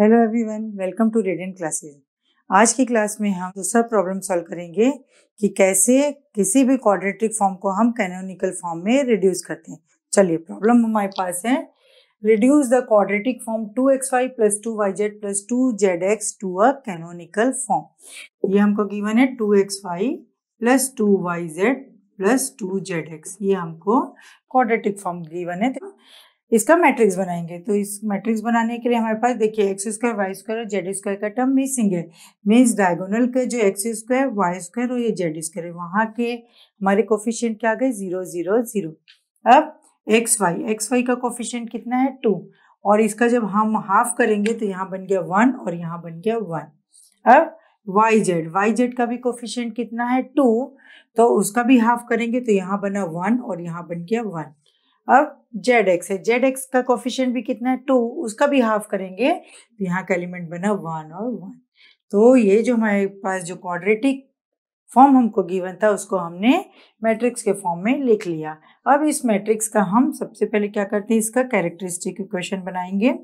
hello everyone welcome to Radiant Classes आज की class में हम दूसरा प्रॉब्लम सॉल्व करेंगे कि कैसे किसी भी क्वाड्रेटिक फॉर्म को हम कैनोनिकल फॉर्म में रिड्यूस करते हैं चलिए प्रॉब्लम हमारे पास है reduce the quadratic form two x y plus two y z plus two z x to a canonical form ये हमको गिवन है two x y plus two y z plus two z x ये हमको quadratic form given है इसका matrix बनाएंगे तो इस मैट्रिक्स बनाने के लिए हमारे पास देखिए एक्स स्क्वायर वाई स्क्वायर और जेड स्क्वायर का टर्म मिसिंग है मीन्स डायगोनल का जो एक्स स्क्वायर वाई स्क्वायर और ये जेड स्क्वायर है वहाँ के हमारे कोफिशियंट क्या आ गए जीरो जीरो जीरो अब एक्स वाई एक्स वाई का कोफिशियंट कितना है टू और इसका जब हम हाफ करेंगे तो यहाँ बन गया वन और यहाँ बन गया वन अब वाई जेड वाई जेड का भी कोफिशियंट कितना है टू तो उसका भी हाफ करेंगे तो यहाँ बना वन और यहाँ बन गया वन अब जेड एक्स है जेड एक्स का कोफिशियंट भी कितना है टू उसका भी हाफ करेंगे तो यहाँ का एलिमेंट बना वन और वन तो ये जो हमारे पास जो क्वाड्रेटिक फॉर्म हमको गिवन था उसको हमने मैट्रिक्स के फॉर्म में लिख लिया अब इस मैट्रिक्स का हम सबसे पहले क्या करते हैं इसका कैरेक्टरिस्टिक इक्वेशन बनाएंगे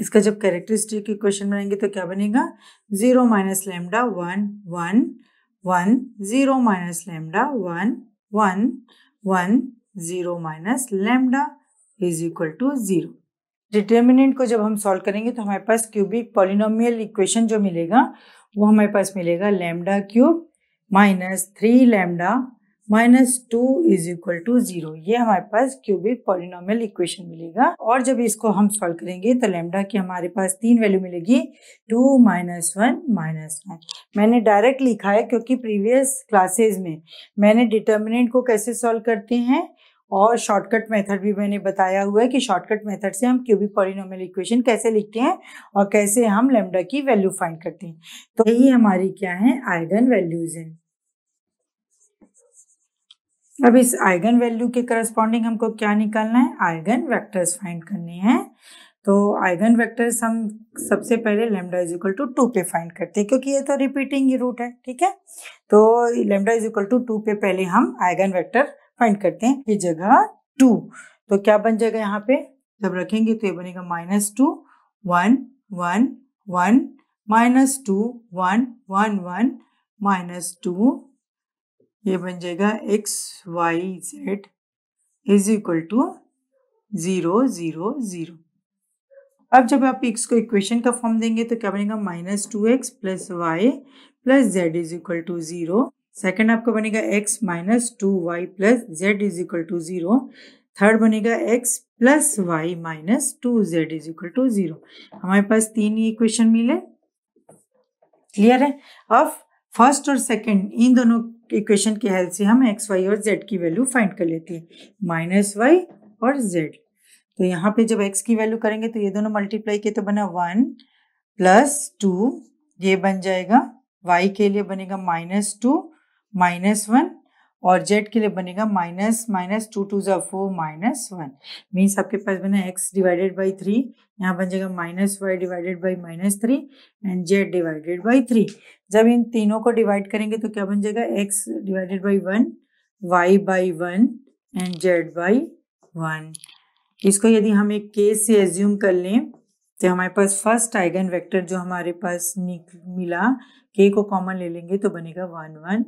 इसका जब कैरेक्टरिस्टिक इक्वेशन बनाएंगे तो क्या बनेगा zero minus lambda one one one zero minus lambda one one one zero minus lambda is equal to zero determinant को जब हम सॉल्व करेंगे तो हमारे पास क्यूबिक पॉलिनोमियल इक्वेशन जो मिलेगा वो हमारे पास मिलेगा lambda cube minus three lambda minus two is equal to zero ये हमारे पास क्यूबिक पॉलिनोमियल इक्वेशन मिलेगा और जब इसको हम सॉल्व करेंगे तो लेमडा की हमारे पास तीन वैल्यू मिलेगी two minus one minus one मैंने डायरेक्ट लिखा है क्योंकि प्रीवियस क्लासेस में मैंने डिटर्मिनेंट को कैसे सॉल्व करते हैं और शॉर्टकट मेथड भी मैंने बताया हुआ है कि शॉर्टकट मेथड से हम क्यूबिक पॉलिनोमियल इक्वेशन कैसे लिखते हैं और कैसे हम लेमडा की वैल्यू फाइंड करते हैं तो यही हमारी क्या है आइगन वैल्यूज हैं अब इस आइगन वैल्यू के करस्पॉन्डिंग हमको क्या निकालना है आइगन वैक्टर्स फाइंड करने हैं तो आइगन वेक्टर्स हम सबसे पहले lambda is equal to two पे फाइंड करते हैं क्योंकि ये तो रिपीटिंग ही रूट है ठीक है तो lambda is equal to two पे पहले हम आइगन वेक्टर फाइंड करते हैं ये जगह टू तो क्या बन जाएगा यहाँ पे जब रखेंगे तो ये बनेगा minus two one one one minus two one one one minus two ये बन जाएगा x y z is equal to zero zero zero अब जब आप एक्स को इक्वेशन का फॉर्म देंगे तो क्या बनेगा minus two x plus y plus z is equal to zero second आपका बनेगा x minus two y plus z is equal to zero third बनेगा x plus y minus two z is equal to zero हमारे पास तीन ही equation मिले clear है अब first और सेकेंड इन दोनों इक्वेशन की हेल्प से हम एक्स वाई और जेड की वैल्यू फाइंड कर लेते हैं माइनस वाई और जेड तो यहाँ पे जब एक्स की वैल्यू करेंगे तो ये दोनों मल्टीप्लाई के तो बना वन प्लस टू ये बन जाएगा वाई के लिए बनेगा माइनस टू माइनस वन और जेड के लिए बनेगा माइनस माइनस टू टू जो फोर माइनस वन मीन्स आपके पास बना एक्स डिवाइडेड बाई थ्री यहाँ बन जाएगा minus y divided by minus three and z divided by three जब इन तीनों को डिवाइड करेंगे तो क्या बन जाएगा x divided by one y by one and z by one इसको यदि हम एक केस से एज्यूम कर लें तो हमारे पास फर्स्ट आइगन वेक्टर जो हमारे पास मिला के को कॉमन ले लेंगे तो बनेगा वन वन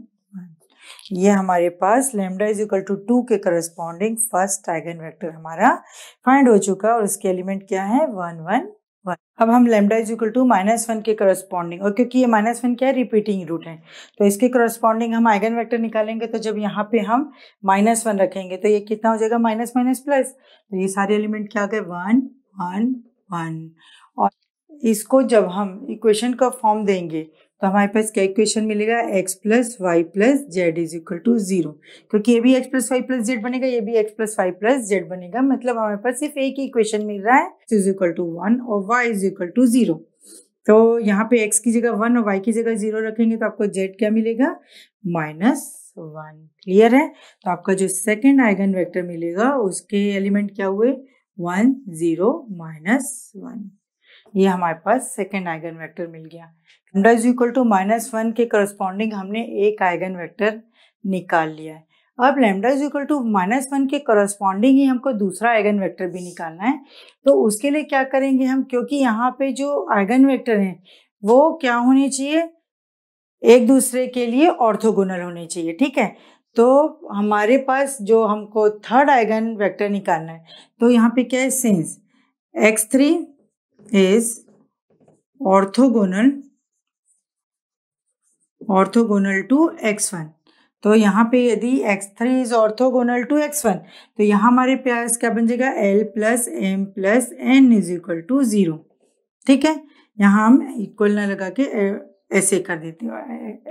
ये हमारे पास lambda is equal to two के करस्पॉन्डिंग फर्स्ट आइगन वेक्टर हमारा फाइंड हो चुका और उसके एलिमेंट क्या है वन वन वन अब हम lambda is equal to minus one के करस्पॉन्डिंग और क्योंकि ये माइनस वन क्या है रिपीटिंग रूट है तो इसके करस्पॉन्डिंग हम आइगन वेक्टर निकालेंगे तो जब यहाँ पे हम माइनस वन रखेंगे तो ये कितना हो जाएगा माइनस माइनस प्लस तो ये सारे एलिमेंट क्या हो गए वन वन वन और इसको जब हम इक्वेशन का फॉर्म देंगे तो हमारे पास क्या इक्वेशन मिलेगा x plus y plus z is equal to zero क्योंकि ये भी x plus y plus z बनेगा ये भी x plus y plus z बनेगा मतलब हमारे पास सिर्फ एक ही इक्वेशन मिल रहा है इज इक्वल टू वन और y is equal to zero तो यहाँ पे x की जगह वन और y की जगह जीरो रखेंगे तो आपको z क्या मिलेगा माइनस वन क्लियर है तो आपका जो सेकेंड आइगन वेक्टर मिलेगा उसके एलिमेंट क्या हुए वन जीरो माइनस वन ये हमारे पास सेकेंड आइगन वेक्टर मिल गया lambda is equal to minus one के करस्पॉन्डिंग हमने एक आइगन वेक्टर निकाल लिया है अब lambda is equal to minus one के करस्पॉन्डिंग ही हमको दूसरा आइगन वेक्टर भी निकालना है तो उसके लिए क्या करेंगे हम क्योंकि यहाँ पे जो आइगन वेक्टर हैं वो क्या होने चाहिए एक दूसरे के लिए ऑर्थोगोनल होने चाहिए ठीक है तो हमारे पास जो हमको थर्ड आइगन वेक्टर निकालना है तो यहाँ पे क्या है since x three is orthogonal orthogonal to x1 तो यहाँ पे यदि x3 is orthogonal to x one तो यहाँ हमारे प्यास क्या बन जाएगा l plus m plus n is equal to zero ठीक है यहाँ हम इक्वल ना लगा के ऐसे कर देते हो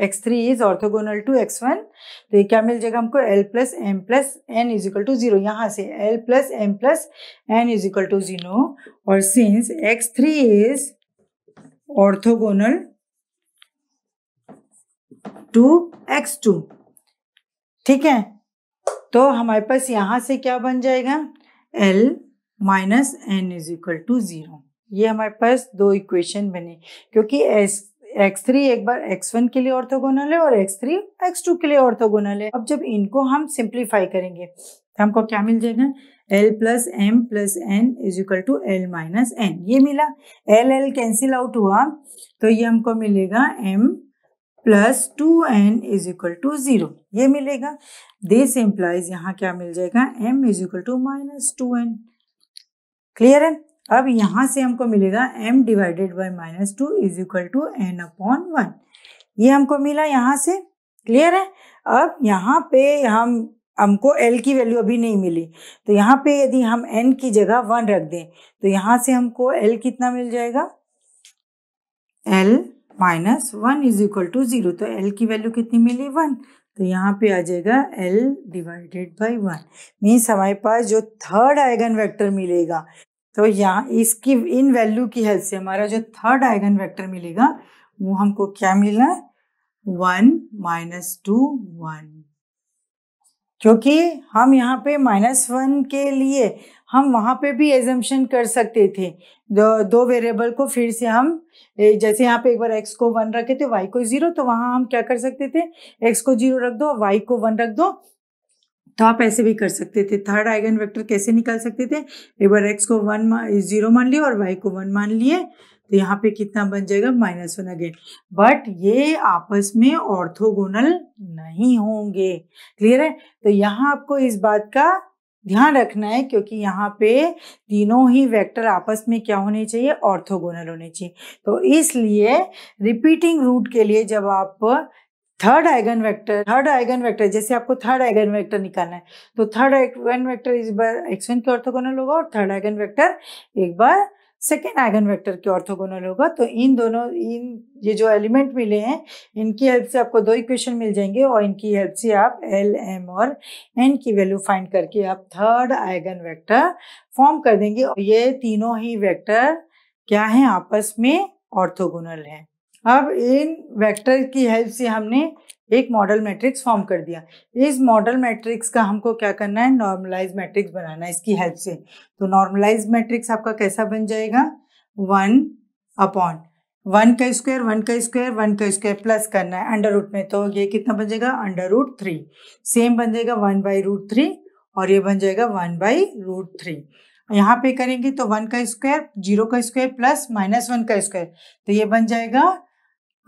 x three is orthogonal to x one तो ये क्या मिल जाएगा हमको l plus m plus n is equal to zero यहाँ से l plus m plus n is equal to zero और since x three is orthogonal to x two ठीक है तो हमारे पास यहाँ से क्या बन जाएगा l minus n is equal to zero ये हमारे पास दो इक्वेशन बने क्योंकि एस एक्स थ्री एक बार एक्स वन के लिए ऑर्थोगोनल है और एक्स टू के लिए ऑर्थोगोनल है अब जब इनको हम सिंप्लीफाई करेंगे तो हमको क्या मिल जाएगा l plus m plus n is equal to l minus n ये मिला एल एल कैंसिल आउट हुआ तो ये हमको मिलेगा m plus two n is equal to zero ये मिलेगा दिस इम्प्लाइज यहाँ क्या मिल जाएगा m is equal to minus two n clear है अब यहाँ से हमको मिलेगा m divided by minus two is equal to n upon one ये हमको मिला यहाँ से क्लियर है अब यहाँ पे हम हमको l की वैल्यू अभी नहीं मिली तो यहाँ पे यदि हम n की जगह वन रख दें तो यहाँ से हमको l कितना मिल जाएगा l minus one is equal to zero तो एल की वैल्यू कितनी मिली वन तो यहाँ पे आ जाएगा l divided by one means हमारे पास जो थर्ड आइगन वेक्टर मिलेगा तो यहाँ इसकी इन वैल्यू की हेल्प से हमारा जो थर्ड आइगन वेक्टर मिलेगा वो हमको क्या मिला है वन माइनस टू वन क्योंकि हम यहाँ पे माइनस वन के लिए हम वहाँ पे भी एजम्पन कर सकते थे दो, दो वेरिएबल को फिर से हम जैसे यहाँ पे एक बार एक्स को वन रखे थे वाई को जीरो तो वहाँ हम क्या कर सकते थे एक्स को जीरो रख दो वाई को वन रख दो तो आप ऐसे भी कर सकते थे थर्ड आइगन वेक्टर कैसे निकाल सकते थे एक बार एक्स को वन जीरो मान लिया और वाई को वन मान लिए तो यहाँ पे कितना बन जाएगा माइनस वन अगेन बट ये आपस में ऑर्थोगोनल नहीं होंगे क्लियर है तो यहाँ आपको इस बात का ध्यान रखना है क्योंकि यहाँ पे तीनों ही वेक्टर आपस में क्या होने चाहिए ऑर्थोगोनल होने चाहिए तो इसलिए रिपीटिंग रूट के लिए जब आप third eigen vector third eigen vector जैसे आपको थर्ड आइगन वेक्टर निकालना है तो थर्ड आइगन वेक्टर इस बार एक्स वन के ऑर्थोगोनल होगा और थर्ड आइगन वेक्टर एक बार सेकेंड आइगन वेक्टर के ऑर्थोगोनल होगा तो इन दोनों इन ये जो एलिमेंट मिले हैं इनकी हेल्प से आपको दो इक्वेशन मिल जाएंगे और इनकी हेल्प से आप एल एम और एन की वैल्यू फाइंड करके आप थर्ड आइगन वेक्टर फॉर्म कर देंगे और ये तीनों ही वेक्टर क्या हैं आपस में ऑर्थोगोनल हैं अब इन वेक्टर की हेल्प से हमने एक मॉडल मैट्रिक्स फॉर्म कर दिया इस मॉडल मैट्रिक्स का हमको क्या करना है नॉर्मलाइज मैट्रिक्स बनाना है इसकी हेल्प से तो नॉर्मलाइज मैट्रिक्स आपका कैसा बन जाएगा वन अपॉन वन का स्क्वायर वन का स्क्वायर वन का स्क्वायर प्लस करना है अंडर रूट में तो ये कितना बन जाएगा अंडर रूट थ्री सेम बन जाएगा वन बाई रूट थ्री और ये बन जाएगा वन बाई रूट थ्री यहाँ पे करेंगे तो वन का स्क्वायर जीरो का स्क्वायर प्लस माइनस वन का स्क्वायर तो ये बन जाएगा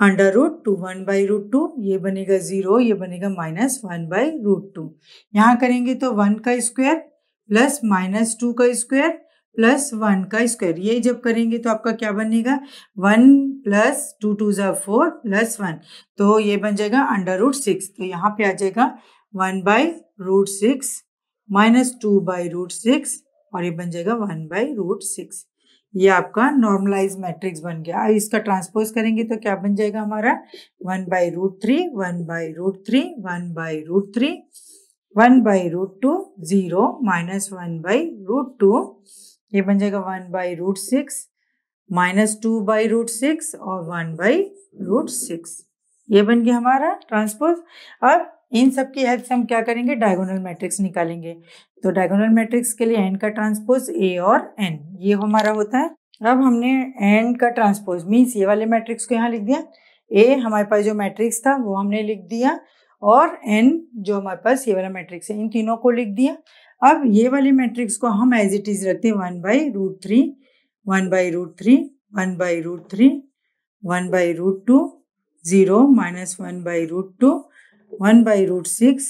under root two one by root two ये बनेगा जीरो ये बनेगा minus one by root two यहाँ करेंगे तो वन का स्क्वायर प्लस माइनस टू का स्क्वायर प्लस वन का स्क्वायर ये जब करेंगे तो आपका क्या बनेगा वन प्लस टू टू जो फोर प्लस वन तो ये बन जाएगा अंडर रूट सिक्स तो यहाँ पे आ जाएगा one by root six minus two by root six और ये बन जाएगा वन बाई रूट सिक्स ये आपका नॉर्मलाइज मैट्रिक्स बन गया अब इसका ट्रांसपोज करेंगे तो क्या बन जाएगा हमारा one by root three one by root three one by root three one by root two zero minus one by root two ये बन जाएगा one by root six minus two by root six और one by root six ये बन गया हमारा transpose अब इन सब की हेल्प से हम क्या करेंगे डायगोनल मैट्रिक्स निकालेंगे तो डायगोनल मैट्रिक्स के लिए एन का ट्रांसपोज ए और एन ये हमारा होता है अब हमने एन का ट्रांसपोज मीन्स ये वाले मैट्रिक्स को यहाँ लिख दिया ए हमारे पास जो मैट्रिक्स था वो हमने लिख दिया और एन जो हमारे पास ये वाला मैट्रिक्स है इन तीनों को लिख दिया अब ये वाले मैट्रिक्स को हम एज इट इज रखते one by root three one by root three one by root three one by root two zero minus one by root two one by root six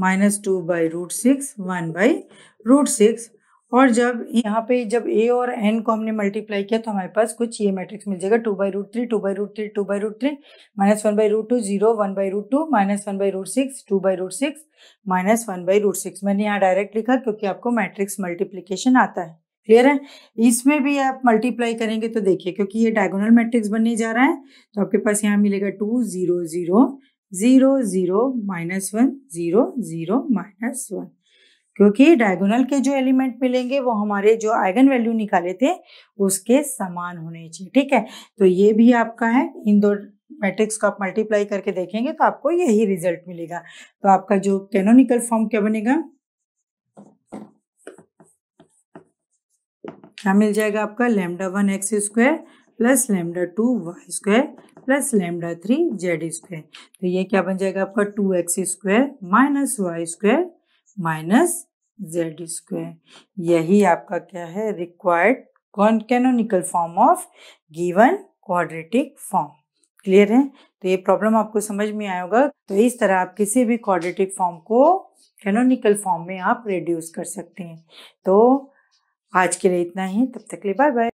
minus two by root six one by root six और जब यहाँ पे जब ए और N को हमने multiply किया तो हमारे पास कुछ ये मैट्रिक्स मिल जाएगा two by root three two by root three two by root three minus one by root two zero one by root two minus one by root six two by root six minus one by root six मैंने यहाँ direct लिखा क्योंकि आपको matrix multiplication आता है clear है इसमें भी आप मल्टीप्लाई करेंगे तो देखिए क्योंकि ये डायगोनल मैट्रिक्स बनने जा रहा है तो आपके पास यहाँ मिलेगा two zero zero zero zero minus one zero zero minus one क्योंकि डायगोनल के जो एलिमेंट मिलेंगे वो हमारे जो आइगन वैल्यू निकाले थे उसके समान होने चाहिए ठीक है तो ये भी आपका है इन दो मैट्रिक्स को आप मल्टीप्लाई करके देखेंगे तो आपको यही रिजल्ट मिलेगा तो आपका जो कैनोनिकल फॉर्म क्या बनेगा क्या मिल जाएगा आपका lambda one x square plus lambda two y square plus lambda three z square तो ये क्या बन जाएगा आपका two x square minus y square minus z square यही आपका क्या है required canonical form of given quadratic form clear है तो ये प्रॉब्लम आपको समझ में आया होगा तो इस तरह आप किसी भी क्वाड्रेटिक फॉर्म को कैनोनिकल फॉर्म में आप रिड्यूस कर सकते हैं तो आज के लिए इतना ही तब तक के लिए बाय बाय